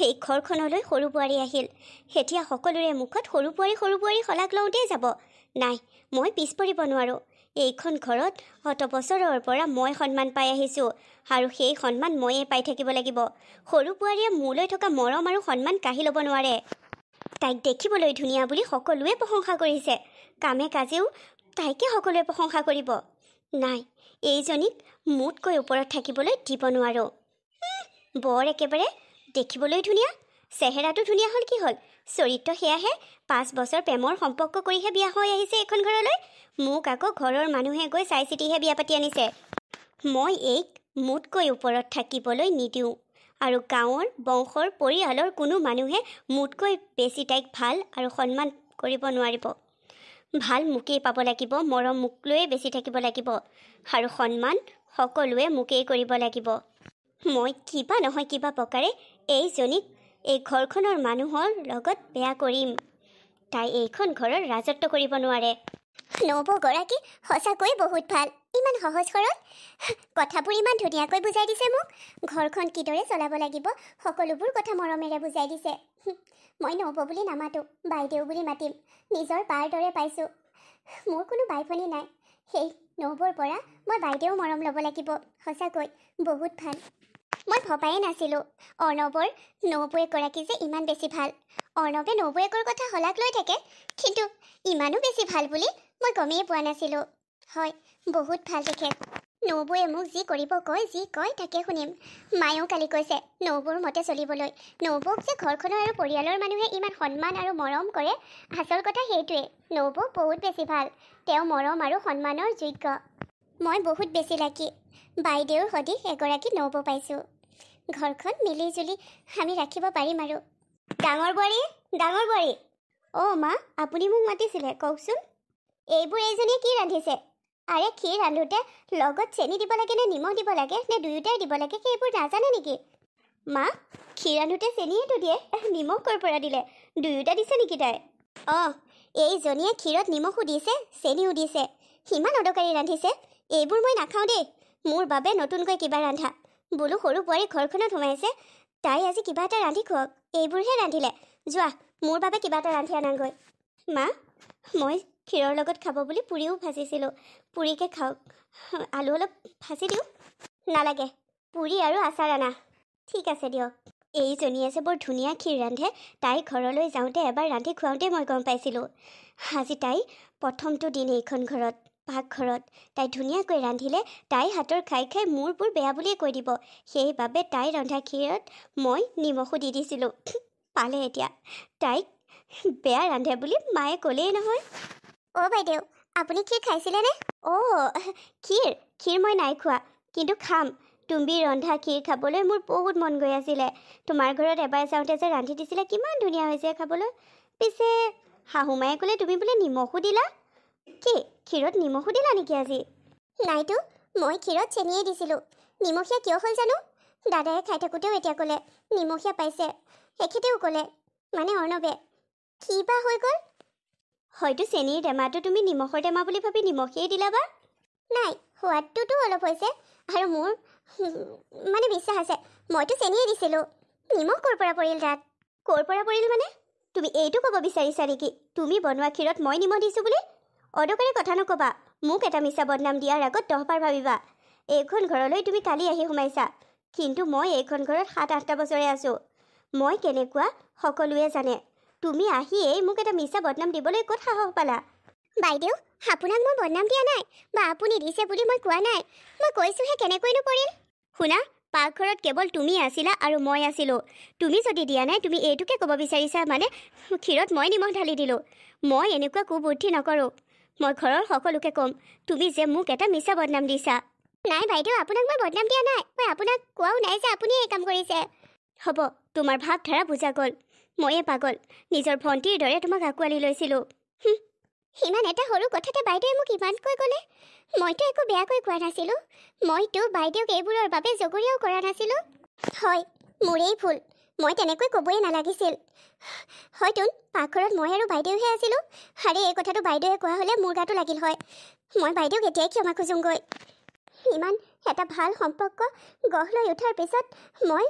সেই ঘৰখনলৈ সৰু বোৱাৰী আহিল সেতিয়া সকলোৰে মুখত সৰু বোৱাৰী সৰু বোৱাৰী শলাগ লওঁতেই যাব নাই মই পিছ পৰিব নোৱাৰোঁ এইখন ঘৰত অত বছৰৰ পৰা মই সন্মান পাই আহিছোঁ আৰু সেই সন্মান ময়ে পাই থাকিব লাগিব সৰু বোৱাৰীয়ে মোলৈ থকা মৰম আৰু সন্মান কাঢ়ি ল'ব নোৱাৰে তাইক দেখিবলৈ ধুনীয়া বুলি সকলোৱে প্ৰশংসা কৰিছে কামে কাজেও তাইকে সকলোৱে প্ৰশংসা কৰিব নাই এইজনীক মোতকৈ ওপৰত থাকিবলৈ দিব নোৱাৰোঁ বৰ একেবাৰে দেখিবলৈ ধুনীয়া চেহেৰাটো ধুনীয়া হ'ল কি হ'ল চৰিত্ৰ সেয়াহে পাঁচ বছৰ প্ৰেমৰ সম্পৰ্ক কৰিহে বিয়া হৈ আহিছে এইখন ঘৰলৈ মোক আকৌ ঘৰৰ মানুহে গৈ চাই চিতিহে বিয়া পাতি আনিছে মই এইক মোতকৈ ওপৰত থাকিবলৈ নিদিওঁ আৰু গাঁৱৰ বংশৰ পৰিয়ালৰ কোনো মানুহে মোতকৈ বেছি তাইক ভাল আৰু সন্মান কৰিব নোৱাৰিব ভাল মোকেই পাব লাগিব মৰম মোক লৈয়ে বেছি থাকিব লাগিব আৰু সন্মান সকলোৱে মোকেই কৰিব লাগিব মই কিবা নহয় কিবা প্ৰকাৰে এইজনীক এই ঘৰখনৰ মানুহৰ লগত বেয়া কৰিম তাই এইখন ঘৰৰ ৰাজত্ব কৰিব নোৱাৰে নৱগৰাকী সঁচাকৈ বহুত ভাল ইমান সহজ সৰল কথাবোৰ ইমান ধুনীয়াকৈ বুজাই দিছে মোক ঘৰখন কিদৰে চলাব লাগিব সকলোবোৰ কথা মৰমেৰে বুজাই দিছে মই নৱ বুলি নামাতোঁ বাইদেউ বুলি মাতিম নিজৰ পাৰ দৰে পাইছোঁ মোৰ কোনো বাই ভনী নাই সেই নৱৰ পৰা মই বাইদেউ মৰম ল'ব লাগিব সঁচাকৈ বহুত ভাল মই ভবাই নাছিলো অৰ্ণৱৰ নবৌ এগৰাকী যে ইমান বেছি ভাল অৰ্ণৱে নবৌ একৰ কথা শলাগ লৈ থাকে কিন্তু ইমানো বেছি ভাল বুলি মই গমেই পোৱা নাছিলো হয় বহুত ভাল তেখেত নবৌৱে মোক যি কৰিব কয় যি কয় তাকে শুনিম মায়েও কালি কৈছে নবৌৰ মতে চলিবলৈ নবৌক যে ঘৰখনৰ আৰু পৰিয়ালৰ মানুহে ইমান সন্মান আৰু মৰম কৰে আচল কথা সেইটোৱেই নবৌ বহুত বেছি ভাল তেওঁ মৰম আৰু সন্মানৰ যোগ্য মই বহুত বেছি বেছিলাকি বাইদেউৰ সদৃশ এগৰাকী নব পাইছোঁ ঘৰখন মিলি জুলি আমি ৰাখিব পাৰিম আৰু ডাঙৰ বোৱাৰী ডাঙৰ বোৱাৰী অ' মা আপুনি মোক মাতিছিলে কওকচোন এইবোৰ এইজনীয়ে কি ৰান্ধিছে আৰে খীৰ ৰান্ধোতে লগত চেনি দিব লাগে নে নিমখ দিব লাগে নে দুয়োটাই দিব লাগে সেইবোৰ নাজানে নেকি মা ক্ষীৰ ৰান্ধোতে চেনিয়েতো দিয়ে নিমখ ক'ৰ পৰা দিলে দুয়োটা দিছে নেকি তাই অঁ এইজনীয়ে ক্ষীৰত নিমখো দিছে চেনিও দিছে সিমান অদকাৰী ৰান্ধিছে এইবোৰ মই নাখাওঁ দেই মোৰ বাবে নতুনকৈ কিবা ৰান্ধা বোলো সৰু বোৱাৰী ঘৰখনত সোমাইছে তাই আজি কিবা এটা ৰান্ধি খুৱাওক এইবোৰহে ৰান্ধিলে যোৱা মোৰ বাবে কিবা এটা ৰান্ধি আনাগৈ মা মই ক্ষীৰৰ লগত খাব বুলি পুৰিও ভাজিছিলোঁ পুৰিকে খাওক আলু অলপ ভাজি দিওঁ নালাগে পুৰি আৰু আচাৰ আনা ঠিক আছে দিয়ক এইজনীয়ে যে বৰ ধুনীয়া ক্ষীৰ ৰান্ধে তাই ঘৰলৈ যাওঁতে এবাৰ ৰান্ধি খুৱাওঁতে মই গম পাইছিলোঁ আজি তাই প্ৰথমটো দিন এইখন ঘৰত পাকঘৰত তাই ধুনীয়াকৈ ৰান্ধিলে তাই হাতৰ খাই খাই মূৰবোৰ বেয়া বুলিয়ে কৈ দিব সেইবাবে তাই ৰন্ধা ক্ষীৰত মই নিমখো দি দিছিলোঁ পালে এতিয়া তাইক বেয়া ৰান্ধে বুলি মায়ে ক'লেই নহয় অ' বাইদেউ আপুনি ক্ষীৰ খাইছিলেনে অ' ক্ষীৰ ক্ষীৰ মই নাই খোৱা কিন্তু খাম তুম্বি ৰন্ধা ক্ষীৰ খাবলৈ মোৰ বহুত মন গৈ আছিলে তোমাৰ ঘৰত এবাৰ যাওঁতে যে ৰান্ধি দিছিলে কিমান ধুনীয়া হৈছে খাবলৈ পিছে শাহুমায়ে ক'লে তুমি বোলে নিমখো দিলা কি ক্ষীৰত নিমখো দিলা নেকি আজি নাইতো মই ক্ষীৰত চেনিয়ে দিছিলোঁ নিমখীয়া কিয় হ'ল জানো দাদাই খাই থাকোঁতেও এতিয়া ক'লে নিমখীয়া পাইছে এখেতেও ক'লে মানে অৰ্ণৱে কি বা হৈ গ'ল হয়তো চেনিৰ টেমাটো তুমি নিমখৰ টেমা বুলি ভাবি নিমখেই দিলাবা নাই সোৱাদটোতো অলপ হৈছে আৰু মোৰ মানে বিশ্বাস আছে মইতো চেনিয়ে দিছিলোঁ নিমখ ক'ৰ পৰা পৰিল তাত ক'ৰ পৰা পৰিল মানে তুমি এইটো ক'ব বিচাৰিছা নেকি তুমি বনোৱা ক্ষীৰত মই নিমখ দিছোঁ বুলি অদকাৰী কথা নক'বা মোক এটা মিছা বদনাম দিয়াৰ আগত দহবাৰ ভাবিবা এইখন ঘৰলৈ তুমি কালি আহি সোমাইছা কিন্তু মই এইখন ঘৰত সাত আঠটা বছৰে আছোঁ মই কেনেকুৱা সকলোৱে জানে তুমি আহিয়েই মোক এটা মিছা বদনাম দিবলৈ ক'ত সাহস পালা বাইদেউ আপোনাক মই বদনাম দিয়া নাই বা আপুনি দিছে বুলি মই কোৱা নাই মই কৈছোঁহে কেনেকৈনো পৰিল শুনা পাকঘৰত কেৱল তুমি আছিলা আৰু মই আছিলোঁ তুমি যদি দিয়া নাই তুমি এইটোকে ক'ব বিচাৰিছা মানে ক্ষীৰত মই নিমখ ঢালি দিলোঁ মই এনেকুৱা কুবুদ্ধি নকৰোঁ মই ঘৰৰ সকলোকে ক'ম তুমি যে মোক এটা মিছা বদনাম দিছা নাই বাইদেউ আপোনাক মই বদনাম দিয়া নাই মই আপোনাক কোৱাও নাই যে আপুনি এই কাম কৰিছে হ'ব তোমাৰ ভাৱধাৰা বুজা গ'ল ময়ে পাগল নিজৰ ভণ্টিৰ দৰে তোমাক আঁকোৱালি লৈছিলোঁ সিমান এটা সৰু কথাতে বাইদেৱে মোক ইমানকৈ ক'লে মইতো একো বেয়াকৈ কোৱা নাছিলোঁ মইতো বাইদেউক এইবোৰৰ বাবে জগৰীয়াও কৰা নাছিলোঁ হয় মোৰেই ভুল মই তেনেকৈ ক'বই নালাগিছিল হয়তো পাকঘৰত মই আৰু বাইদেউহে আছিলোঁ আৰে এই কথাটো বাইদেউহে কোৱা হ'লে মোৰ গাটো লাগিল হয় মই বাইদেউক এতিয়াই ক্ষমা খোজোঁগৈ ইমান এটা ভাল সম্পৰ্ক গঢ় লৈ উঠাৰ পিছত মই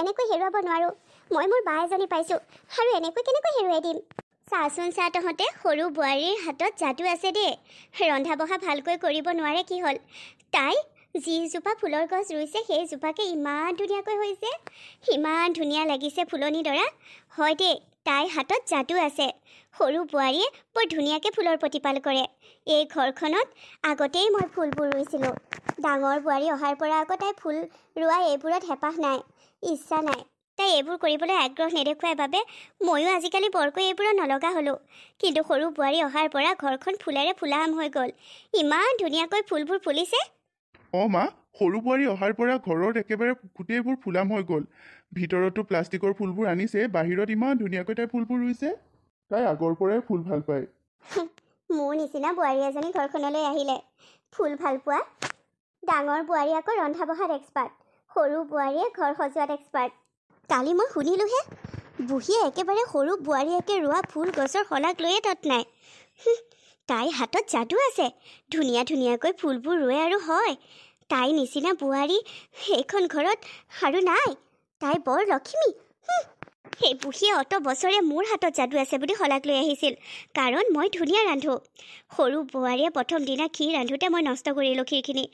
এনেকৈ হেৰুৱাব নোৱাৰোঁ মই মোৰ বা এজনী পাইছোঁ আৰু এনেকৈ কেনেকৈ হেৰুৱাই দিম চাচোন চা তহঁতে সৰু বোৱাৰীৰ হাতত যাদু আছে দেই ৰন্ধা বঢ়া ভালকৈ কৰিব নোৱাৰে কি হ'ল তাই যিজোপা ফুলৰ গছ ৰুইছে সেইজোপাকে ইমান ধুনীয়াকৈ হৈছে সিমান ধুনীয়া লাগিছে ফুলনি দৰা হয় দেই তাইৰ হাতত যাদু আছে সৰু বোৱাৰীয়ে বৰ ধুনীয়াকৈ ফুলৰ প্ৰতিপাল কৰে এই ঘৰখনত আগতেই মই ফুলবোৰ ৰুইছিলোঁ ডাঙৰ বোৱাৰী অহাৰ পৰা আকৌ তাই ফুল ৰোৱা এইবোৰত হেঁপাহ নাই ইচ্ছা নাই তাই এইবোৰ কৰিবলৈ আগ্ৰহ নেদেখুৱাই বাবে ময়ো আজিকালি বৰকৈ এইবোৰত নলগা হ'লোঁ কিন্তু সৰু বোৱাৰী অহাৰ পৰা ঘৰখন ফুলেৰে ফুলাম হৈ গ'ল ইমান ধুনীয়াকৈ ফুলবোৰ ফুলিছে অ মা সৰু বোৱাৰী অহাৰ পৰা ঘৰত একেবাৰে গোটেইবোৰ ফুলাম হৈ গ'ল ভিতৰতো প্লাষ্টিকৰ ফুলবোৰ আনিছে বাহিৰত ইমান ধুনীয়াকৈ তাই ফুলবোৰ ৰুইছে তাই আগৰ পৰাই ফুল ভাল পায় মোৰ নিচিনা বোৱাৰী এজনী ঘৰখনলৈ আহিলে ফুল ভাল পোৱা ডাঙৰ বোৱাৰী আকৌ ৰন্ধা বঢ়াত এক্সপাৰ্ট সৰু বোৱাৰীয়ে ঘৰ সজোৱাত এক্সপাৰ্ট কালি মই শুনিলোহে বুঢ়ীয়ে একেবাৰে সৰু বোৱাৰীয়েকে ৰোৱা ফুল গছৰ শলাগ লৈয়ে তাত নাই তাইৰ হাতত যাদু আছে ধুনীয়া ধুনীয়াকৈ ফুলবোৰ ৰুৱে আৰু হয় তাইৰ নিচিনা বোৱাৰী সেইখন ঘৰত আৰু নাই তাই বৰ লখিমী সেই পুহিয়ে অত বছৰে মোৰ হাতত যাদু আছে বুলি শলাগ লৈ আহিছিল কাৰণ মই ধুনীয়া ৰান্ধো সৰু বোৱাৰীয়ে প্ৰথম দিনা খীৰ ৰান্ধোতে মই নষ্ট কৰিলোঁ ক্ষীৰখিনি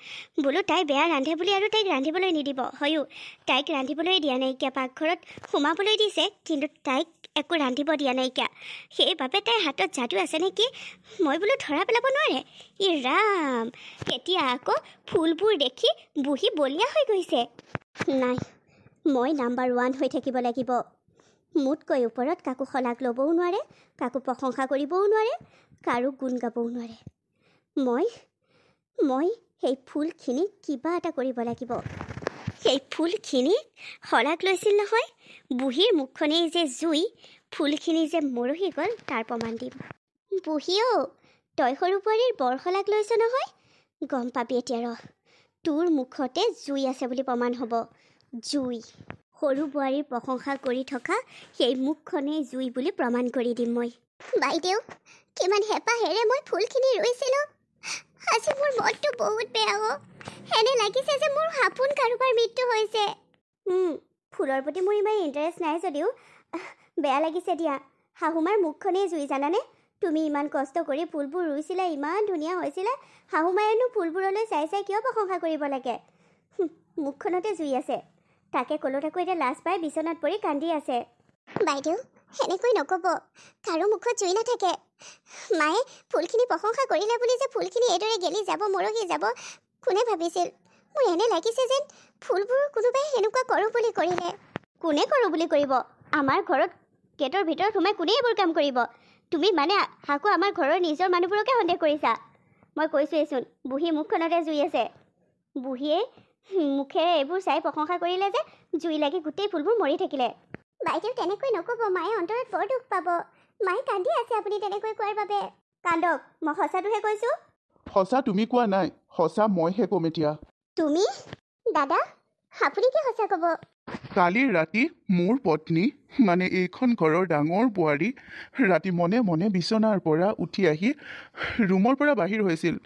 বোলো তাই বেয়া ৰান্ধে বুলি আৰু তাইক ৰান্ধিবলৈ নিদিব হয়ো তাইক ৰান্ধিবলৈ দিয়া নাইকিয়া পাকঘৰত সোমাবলৈ দিছে কিন্তু তাইক একো ৰান্ধিব দিয়া নাইকিয়া সেইবাবে তাইৰ হাতত যাদু আছে নেকি মই বোলো ধৰা পেলাব নোৱাৰে ই ৰাম এতিয়া আকৌ ফুলবোৰ দেখি বুঢ়ী বলিয়া হৈ গৈছে নাই মই নাম্বাৰ ওৱান হৈ থাকিব লাগিব মোতকৈ ওপৰত কাকো শলাগ ল'বও নোৱাৰে কাকো প্ৰশংসা কৰিবও নোৱাৰে কাৰো গুণ গাবও নোৱাৰে মই মই সেই ফুলখিনি কিবা এটা কৰিব লাগিব সেই ফুলখিনিক শলাগ লৈছিল নহয় বুঢ়ীৰ মুখখনেই যে জুই ফুলখিনি যে মৰহি গ'ল তাৰ প্ৰমাণ দিম বুঢ়ী অ' তই সৰু বোৱাৰীৰ বৰ শলাগ লৈছ নহয় গম পাবি এতিয়া ৰহ তোৰ মুখতে জুই আছে বুলি প্ৰমাণ হ'ব জুই সৰু বোৱাৰীৰ প্ৰশংসা কৰি থকা সেই মুখখনেই জুই বুলি প্ৰমাণ কৰি দিম মই বাইদেউ কিমান হেঁপাহেৰে মই ফুলখিনি ৰুইছিলোঁ আজি মোৰ মনটো বহুত বেয়া হ'ব এনে লাগিছে যে মোৰ সাপোন কাৰোবাৰ মৃত্যু হৈছে ফুলৰ প্ৰতি মোৰ ইমান ইণ্টাৰেষ্ট নাই যদিও বেয়া লাগিছে দিয়া শাহুমাৰ মুখখনেই জুই জানানে তুমি ইমান কষ্ট কৰি ফুলবোৰ ৰুইছিলা ইমান ধুনীয়া হৈছিলে শাহুমায়েনো ফুলবোৰলৈ চাই চাই কিয় প্ৰশংসা কৰিব লাগে মুখখনতে জুই আছে তাকে ক'লো থাকো এতিয়া লাজ পাই বিচনাত পৰি কান্দি আছে বাইদেউ সেনেকৈ নক'ব কাৰো মুখত জুই নাথাকে মায়ে ফুলখিনি প্ৰশংসা কৰিলে বুলি যে ফুলখিনি এইদৰে গেলি যাব মৰহি যাব কোনে ভাবিছিল মোৰ এনে লাগিছে যেন ফুলবোৰ কোনোবাই সেনেকুৱা কৰোঁ বুলি কৰিলে কোনে কৰোঁ বুলি কৰিব আমাৰ ঘৰত গেটৰ ভিতৰত সোমাই কোনে এইবোৰ কাম কৰিব তুমি মানে আকৌ আমাৰ ঘৰৰ নিজৰ মানুহবোৰকে সন্দেহ কৰিছা মই কৈছোঁৱেচোন বুঢ়ী মুখখনতে জুই আছে বুঢ়ীয়ে মুখেৰে এইবোৰ চাই প্ৰশংসা কৰিলে যে জুই লাগি গোটেই ফুলবোৰ মৰি থাকিলে বাইদেউ তেনেকৈ নক'ব মায়ে অন্তৰত বৰ দুখ পাব মায়ে কান্দি আছে আপুনি তেনেকৈ কোৱাৰ বাবে কান্দক মই সঁচাটোহে কৈছো সঁচা তুমি কোৱা নাই সঁচা মইহে ক'ম এতিয়া তুমি দাদা আপুনি কি সঁচা ক'ব কালি ৰাতি মোৰ পত্নী মানে এইখন ঘৰৰ ডাঙৰ বোৱাৰী ৰাতি মনে মনে বিচনাৰ পৰা উঠি আহি ৰুমৰ পৰা বাহিৰ হৈছিল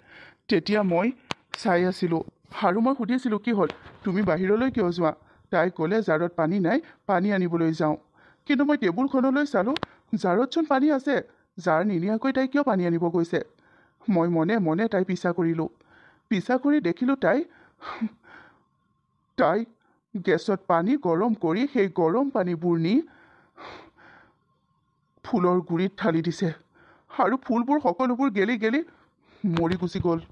তেতিয়া মই চাই আছিলোঁ আৰু মই সুধিছিলোঁ কি হ'ল তুমি বাহিৰলৈ কিয় যোৱা তাই ক'লে জাৰত পানী নাই পানী আনিবলৈ যাওঁ কিন্তু মই টেবুলখনলৈ চালোঁ জাৰতচোন পানী আছে জাৰ নিনিয়াকৈ তাই কিয় পানী আনিব গৈছে মই মনে মনে তাই পিছা কৰিলোঁ পিছা কৰি দেখিলোঁ তাই তাই গেছত পানী গৰম কৰি সেই গৰম পানীবোৰ নি ফুলৰ গুৰিত ঢালি দিছে আৰু ফুলবোৰ সকলোবোৰ গেলি গেলি মৰি গুচি গ'ল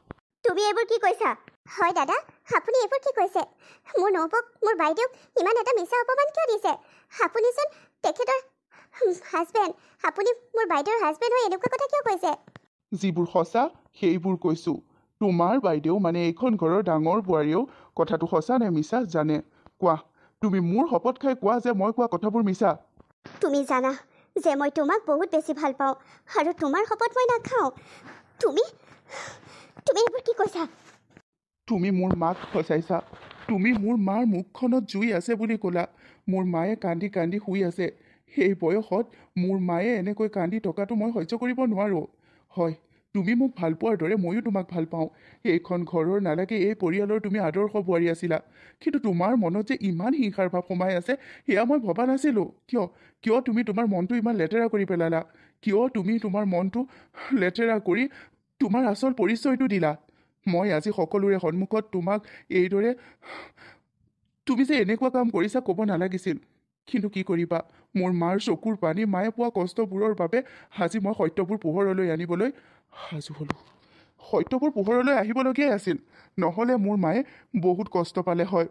তুমি এইবোৰ কি কৈছা হয় দাদা আপুনি এইবোৰ কি কৈছে মোৰ নবৌক মোৰ বাইদেউক ইমান এটা মিছা অপমান কিয় দিছে আপুনিচোন তেখেতৰ হাজবেণ্ড আপুনি মোৰ বাইদেউৰ হাজবেণ্ড হৈ এনেকুৱা কথা কিয় কৈছে যিবোৰ সঁচা সেইবোৰ কৈছোঁ তোমাৰ বাইদেউ মানে এইখন ঘৰৰ ডাঙৰ বোৱাৰীয়েও কথাটো সঁচা নে মিছা জানে কোৱা তুমি মোৰ শপত খাই কোৱা যে মই কোৱা কথাবোৰ মিছা তুমি জানা যে মই তোমাক বহুত বেছি ভাল পাওঁ আৰু তোমাৰ শপত মই নাখাওঁ তুমি তুমি এইবোৰ কি কৈছা তুমি মোৰ মাক ফচাইছা তুমি মোৰ মাৰ মুখখনত জুই আছে বুলি ক'লা মোৰ মায়ে কান্দি কান্দি শুই আছে সেই বয়সত মোৰ মায়ে এনেকৈ কান্দি থকাটো মই সহ্য কৰিব নোৱাৰোঁ হয় তুমি মোক ভাল পোৱাৰ দৰে ময়ো তোমাক ভাল পাওঁ এইখন ঘৰৰ নালাগে এই পৰিয়ালৰ তুমি আদৰ্শ বোৱাৰী আছিলা কিন্তু তোমাৰ মনত যে ইমান হিংসাৰ ভাৱ সোমাই আছে সেয়া মই ভবা নাছিলোঁ কিয় কিয় তুমি তোমাৰ মনটো ইমান লেতেৰা কৰি পেলালা কিয় তুমি তোমাৰ মনটো লেতেৰা কৰি তোমাৰ আচল পৰিচয়টো দিলা মই আজি সকলোৰে সন্মুখত তোমাক এইদৰে তুমি যে এনেকুৱা কাম কৰিছা ক'ব নালাগিছিল কিন্তু কি কৰিবা মোৰ মাৰ চকুৰ পানী মায়ে পোৱা কষ্টবোৰৰ বাবে আজি মই সত্যবোৰ পোহৰলৈ আনিবলৈ সাজু হ'লোঁ সত্যবোৰ পোহৰলৈ আহিবলগীয়াই আছিল নহ'লে মোৰ মায়ে বহুত কষ্ট পালে হয়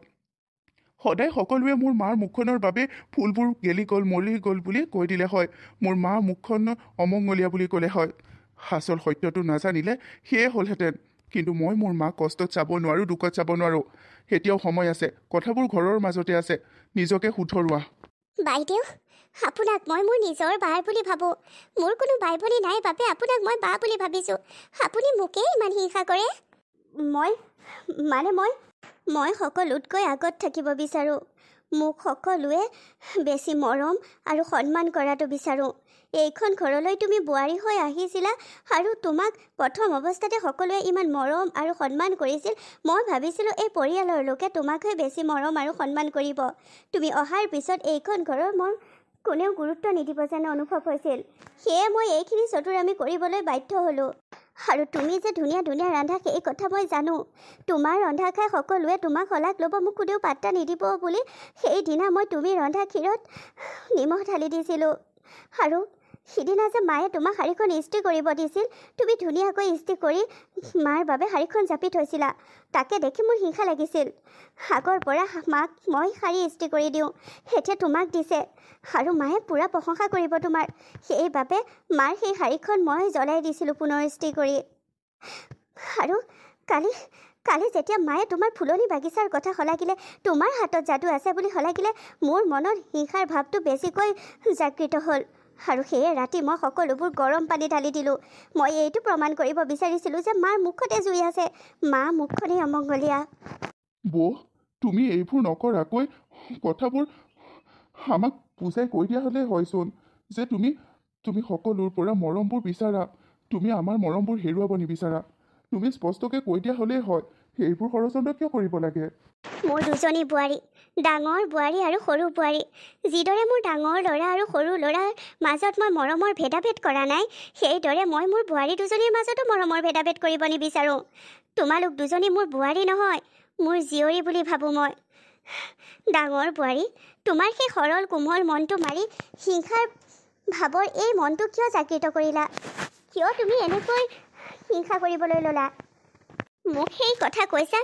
সদায় সকলোৱে মোৰ মাৰ মুখখনৰ বাবে ফুলবোৰ গেলি গ'ল মৰি গ'ল বুলি কৈ দিলে হয় মোৰ মাৰ মুখখন অমংগলীয়া বুলি ক'লে হয় সাচল সত্যটো নাজানিলে সেয়ে হ'লহেঁতেন কিন্তু মই মোৰ মাক কষ্টত চাব নোৱাৰোঁ দুখত চাব নোৱাৰোঁ সেতিয়াও সময় আছে কথাবোৰ ঘৰৰ মাজতে আছে নিজকে শুধৰোৱা বাইদেউ আপোনাক মই মোৰ নিজৰ বাই বুলি ভাবোঁ মোৰ কোনো বাই বুলি নাই বাবে আপোনাক মই বা বুলি ভাবিছোঁ আপুনি মোকেই ইমান হিংসা কৰে মই মানে মই মই সকলোতকৈ আগত থাকিব বিচাৰোঁ মোক সকলোৱে বেছি মৰম আৰু সন্মান কৰাটো বিচাৰোঁ এইখন ঘৰলৈ তুমি বোৱাৰী হৈ আহিছিলা আৰু তোমাক প্ৰথম অৱস্থাতে সকলোৱে ইমান মৰম আৰু সন্মান কৰিছিল মই ভাবিছিলোঁ এই পৰিয়ালৰ লোকে তোমাকহে বেছি মৰম আৰু সন্মান কৰিব তুমি অহাৰ পিছত এইখন ঘৰৰ মোৰ কোনেও গুৰুত্ব নিদিব যেন অনুভৱ হৈছিল সেয়ে মই এইখিনি চতুৰামী কৰিবলৈ বাধ্য হ'লোঁ আৰু তুমি যে ধুনীয়া ধুনীয়া ৰন্ধা সেই কথা মই জানো তোমাৰ ৰন্ধা খাই সকলোৱে তোমাক শলাগ ল'ব মোক কোনেও পাত্তা নিদিব বুলি সেইদিনা মই তুমি ৰন্ধা ক্ষীৰত নিমখ ঢালি দিছিলোঁ আৰু সিদিনা যে মায়ে তোমাক শাড়ীখন ইস্ত্ৰি কৰিব দিছিল তুমি ধুনীয়াকৈ ইস্ত্ৰি কৰি মাৰ বাবে শাড়ীখন জাপি থৈছিলা তাকে দেখি মোৰ হিংসা লাগিছিল আগৰ পৰা মাক মই শাড়ী ইস্ত্ৰি কৰি দিওঁ এতিয়া তোমাক দিছে আৰু মায়ে পূৰা প্ৰশংসা কৰিব তোমাৰ সেইবাবে মাৰ সেই শাড়ীখন মই জ্বলাই দিছিলোঁ পুনৰ ইস্ত্ৰি কৰি আৰু কালি কালি যেতিয়া মায়ে তোমাৰ ফুলনি বাগিচাৰ কথা শলাগিলে তোমাৰ হাতত যাদু আছে বুলি শলাগিলে মোৰ মনত হিংসাৰ ভাৱটো বেছিকৈ জাগৃত হ'ল আৰু সেয়ে ৰাতি মই সকলোবোৰ গৰম পানী ঢালি দিলোঁ মই এইটো প্ৰমাণ কৰিব বিচাৰিছিলোঁ যে মাৰ মুখতে জুই আছে মা মুখখনেই অমংগলীয়া বৌ তুমি এইবোৰ নকৰাকৈ কথাবোৰ আমাক বুজাই কৈ দিয়া হ'লে হয়চোন যে তুমি তুমি সকলোৰ পৰা মৰমবোৰ বিচাৰা তুমি আমাৰ মৰমবোৰ হেৰুৱাব নিবিচাৰা তুমি স্পষ্টকৈ কৈ দিয়া হ'লেই হয় সেইবোৰ সৰচন্দ্ৰ কিয় কৰিব লাগে মোৰ দুজনী বোৱাৰী ডাঙৰ বোৱাৰী আৰু সৰু বোৱাৰী যিদৰে মোৰ ডাঙৰ ল'ৰা আৰু সৰু ল'ৰাৰ মাজত মই মৰমৰ ভেদাভেদ কৰা নাই সেইদৰে মই মোৰ বোৱাৰী দুজনীৰ মাজতো মৰমৰ ভেদাভেদ কৰিব নিবিচাৰোঁ তোমালোক দুজনী মোৰ বোৱাৰী নহয় মোৰ জীয়ৰী বুলি ভাবোঁ মই ডাঙৰ বোৱাৰী তোমাৰ সেই সৰল কোমল মনটো মাৰি হিংসাৰ ভাৱৰ এই মনটো কিয় জাগৃত কৰিলা কিয় তুমি এনেকৈ হিংসা কৰিবলৈ ল'লা মোক সেই কথা কৈছা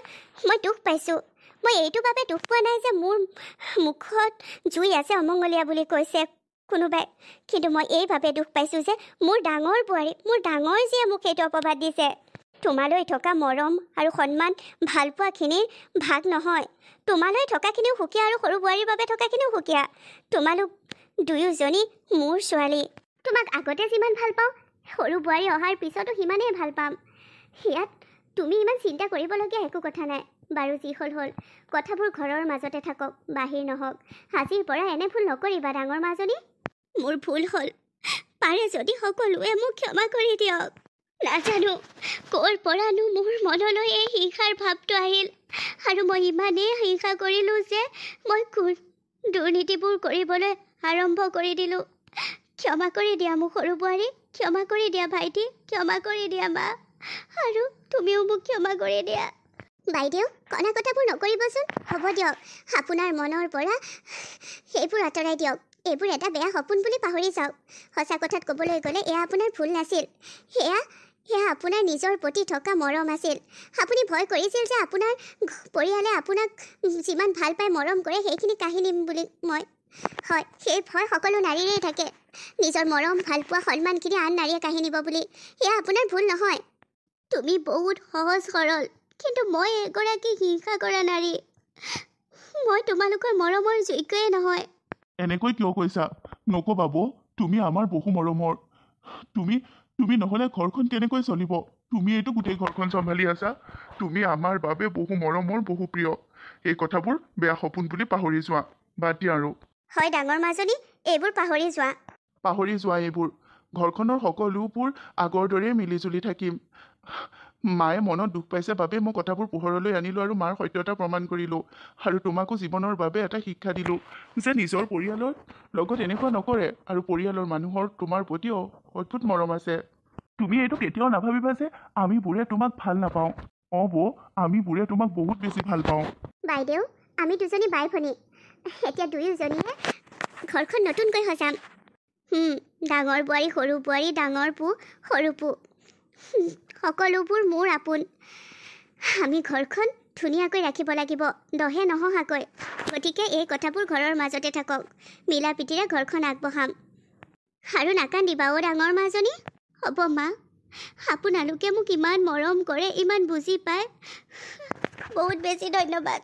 মই দুখ পাইছোঁ মই এইটো বাবে দুখ পোৱা নাই যে মোৰ মুখত জুই আছে অমংগলীয়া বুলি কৈছে কোনোবাই কিন্তু মই এইবাবে দুখ পাইছোঁ যে মোৰ ডাঙৰ বোৱাৰী মোৰ ডাঙৰ যিয়ে মোক সেইটো অপবাদ দিছে তোমালৈ থকা মৰম আৰু সন্মান ভালপোৱাখিনিৰ ভাগ নহয় তোমালৈ থকাখিনিও সুকীয়া আৰু সৰু বোৱাৰীৰ বাবে থকাখিনিও সুকীয়া তোমালোক দুয়োজনী মোৰ ছোৱালী তোমাক আগতে যিমান ভাল পাওঁ সৰু বোৱাৰী অহাৰ পিছতো সিমানেই ভাল পাম ইয়াত তুমি ইমান চিন্তা কৰিবলগীয়া একো কথা নাই বাৰু যি হ'ল হ'ল কথাবোৰ ঘৰৰ মাজতে থাকক বাহিৰ নহওক আজিৰ পৰা এনে ভুল নকৰিবা ডাঙৰ মাজনী মোৰ ভুল হ'ল পাৰে যদি সকলোৱে মোক ক্ষমা কৰি দিয়ক নাজানো ক'ৰ পৰানো মোৰ মনলৈ এই হিংসাৰ ভাৱটো আহিল আৰু মই ইমানেই হিংসা কৰিলোঁ যে মই দুৰ্নীতিবোৰ কৰিবলৈ আৰম্ভ কৰি দিলোঁ ক্ষমা কৰি দিয়া মোক সৰু বোৱাৰী ক্ষমা কৰি দিয়া ভাইটি ক্ষমা কৰি দিয়া মা আৰু তুমিও মোক ক্ষমা কৰি দিয়া বাইদেউ কণা কথাবোৰ নকৰিবচোন হ'ব দিয়ক আপোনাৰ মনৰ পৰা সেইবোৰ আঁতৰাই দিয়ক এইবোৰ এটা বেয়া সপোন বুলি পাহৰি যাওক সঁচা কথাত ক'বলৈ গ'লে এয়া আপোনাৰ ভুল নাছিল সেয়া সেয়া আপোনাৰ নিজৰ প্ৰতি থকা মৰম আছিল আপুনি ভয় কৰিছিল যে আপোনাৰ পৰিয়ালে আপোনাক যিমান ভাল পায় মৰম কৰে সেইখিনি কাহিনী বুলি মই হয় সেই ভয় সকলো নাৰীৰেই থাকে নিজৰ মৰম ভালপোৱা সন্মানখিনি আন নাৰীয়ে কাহিনীব বুলি সেয়া আপোনাৰ ভুল নহয় তুমি বহুত সহজ সৰল কিন্তু মই এগৰাকী হিংসা কৰা নাৰী মই তোমালোকৰ মৰমৰ যোগ্যই নহয় এনেকৈ কিয় কৈছা নকবাব তুমি আমাৰ বহু মৰমৰ তুমি তুমি নহ'লে ঘৰখন কেনেকৈ চলিব তুমি এইটো গোটেই ঘৰখন চম্ভালি আছা তুমি আমাৰ বাবে বহু মৰমৰ বহু প্ৰিয় এই কথাবোৰ বেয়া সপোন বুলি পাহৰি যোৱা বাদ দিয়া আৰু হয় ডাঙৰ মাজনী এইবোৰ পাহৰি যোৱা পাহৰি যোৱা এইবোৰ ঘৰখনৰ সকলোবোৰ আগৰ দৰেই মিলিজুলি থাকিম মায়ে মনত দুখ পাইছে বাবে মই কথাবোৰ পোহৰলৈ আনিলো আৰু মাৰ সত্যতা প্ৰমাণ কৰিলো আৰু তোমাকো জীৱনৰ বাবে এটা শিক্ষা দিলোঁ যে নিজৰ পৰিয়ালৰ লগত এনেকুৱা নকৰে আৰু পৰিয়ালৰ মানুহৰ তোমাৰ প্ৰতিও অদ্ভুত মৰম আছে তুমি এইটো কেতিয়াও নাভাবিবা যে আমিবোৰে তোমাক ভাল নাপাওঁ অঁ বৌ আমিবোৰে তোমাক বহুত বেছি ভাল পাওঁ বাইদেউ আমি দুজনী বাই ভনী এতিয়া দুয়োজনীয়ে ঘৰখন নতুনকৈ সজাম ডাঙৰ বোৱাৰী সৰু বোৱাৰী ডাঙৰ পু সৰু পু সকলোবোৰ মোৰ আপোন আমি ঘৰখন ধুনীয়াকৈ ৰাখিব লাগিব দহে নহাকৈ গতিকে এই কথাবোৰ ঘৰৰ মাজতে থাকক মিলা প্ৰীতিৰে ঘৰখন আগবঢ়াম আৰু নাকান্দিবা অ ডাঙৰ মাজনী হ'ব মা আপোনালোকে মোক ইমান মৰম কৰে ইমান বুজি পায় বহুত বেছি ধন্যবাদ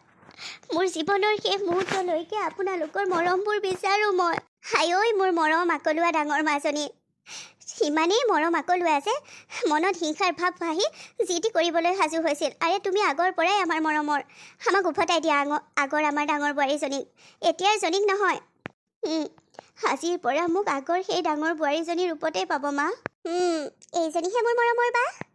মোৰ জীৱনৰ শেষ মুহূৰ্তলৈকে আপোনালোকৰ মৰমবোৰ বিচাৰোঁ মই হাই ঐ মোৰ মৰম আকলোৱা ডাঙৰ মাজনী সিমানেই মৰম আকৌ লোৱা যে মনত হিংসাৰ ভাৱ আহি যি টি কৰিবলৈ সাজু হৈছিল আৰে তুমি আগৰ পৰাই আমাৰ মৰমৰ আমাক উভতাই দিয়া আঙ আগৰ আমাৰ ডাঙৰ বোৱাৰীজনীক এতিয়াৰ জনীক নহয় আজিৰ পৰা মোক আগৰ সেই ডাঙৰ বোৱাৰীজনীৰ ৰূপতেই পাব মা এইজনীহে মোৰ মৰমৰ বা